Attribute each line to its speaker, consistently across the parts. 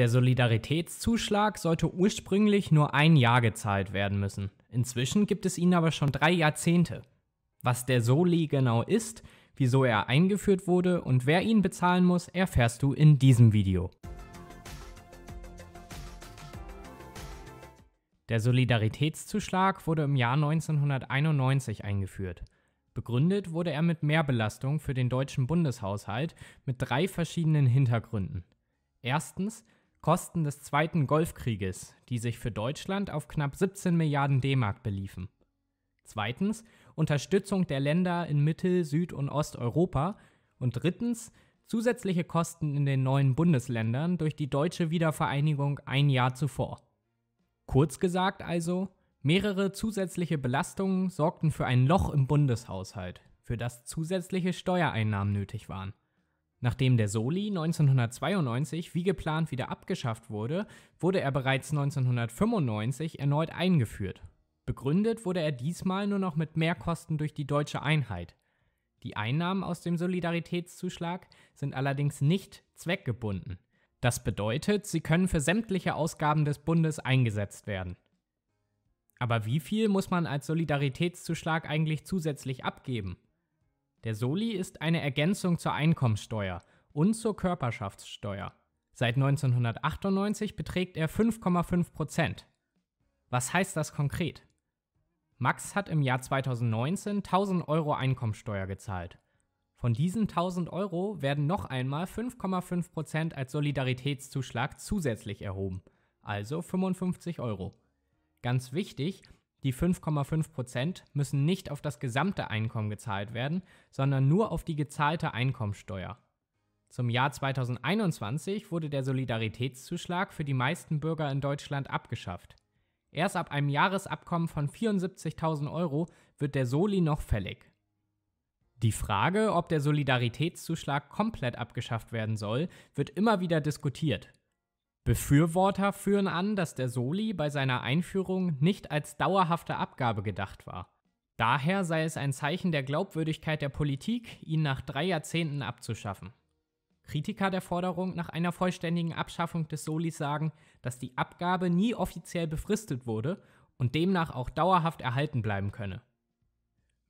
Speaker 1: Der Solidaritätszuschlag sollte ursprünglich nur ein Jahr gezahlt werden müssen. Inzwischen gibt es ihn aber schon drei Jahrzehnte. Was der Soli genau ist, wieso er eingeführt wurde und wer ihn bezahlen muss, erfährst du in diesem Video. Der Solidaritätszuschlag wurde im Jahr 1991 eingeführt. Begründet wurde er mit Mehrbelastung für den deutschen Bundeshaushalt mit drei verschiedenen Hintergründen. Erstens Kosten des Zweiten Golfkrieges, die sich für Deutschland auf knapp 17 Milliarden D-Mark beliefen. Zweitens Unterstützung der Länder in Mittel-, Süd- und Osteuropa. Und drittens zusätzliche Kosten in den neuen Bundesländern durch die deutsche Wiedervereinigung ein Jahr zuvor. Kurz gesagt also, mehrere zusätzliche Belastungen sorgten für ein Loch im Bundeshaushalt, für das zusätzliche Steuereinnahmen nötig waren. Nachdem der Soli 1992 wie geplant wieder abgeschafft wurde, wurde er bereits 1995 erneut eingeführt. Begründet wurde er diesmal nur noch mit Mehrkosten durch die deutsche Einheit. Die Einnahmen aus dem Solidaritätszuschlag sind allerdings nicht zweckgebunden. Das bedeutet, sie können für sämtliche Ausgaben des Bundes eingesetzt werden. Aber wie viel muss man als Solidaritätszuschlag eigentlich zusätzlich abgeben? Der Soli ist eine Ergänzung zur Einkommensteuer und zur Körperschaftssteuer. Seit 1998 beträgt er 5,5 Prozent. Was heißt das konkret? Max hat im Jahr 2019 1000 Euro Einkommensteuer gezahlt. Von diesen 1000 Euro werden noch einmal 5,5 Prozent als Solidaritätszuschlag zusätzlich erhoben, also 55 Euro. Ganz wichtig, die 5,5 müssen nicht auf das gesamte Einkommen gezahlt werden, sondern nur auf die gezahlte Einkommensteuer. Zum Jahr 2021 wurde der Solidaritätszuschlag für die meisten Bürger in Deutschland abgeschafft. Erst ab einem Jahresabkommen von 74.000 Euro wird der Soli noch fällig. Die Frage, ob der Solidaritätszuschlag komplett abgeschafft werden soll, wird immer wieder diskutiert. Befürworter führen an, dass der Soli bei seiner Einführung nicht als dauerhafte Abgabe gedacht war. Daher sei es ein Zeichen der Glaubwürdigkeit der Politik, ihn nach drei Jahrzehnten abzuschaffen. Kritiker der Forderung nach einer vollständigen Abschaffung des Solis sagen, dass die Abgabe nie offiziell befristet wurde und demnach auch dauerhaft erhalten bleiben könne.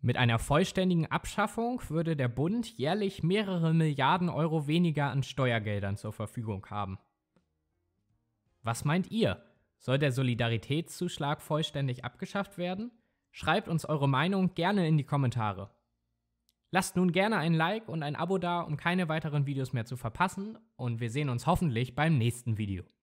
Speaker 1: Mit einer vollständigen Abschaffung würde der Bund jährlich mehrere Milliarden Euro weniger an Steuergeldern zur Verfügung haben. Was meint ihr? Soll der Solidaritätszuschlag vollständig abgeschafft werden? Schreibt uns eure Meinung gerne in die Kommentare. Lasst nun gerne ein Like und ein Abo da, um keine weiteren Videos mehr zu verpassen und wir sehen uns hoffentlich beim nächsten Video.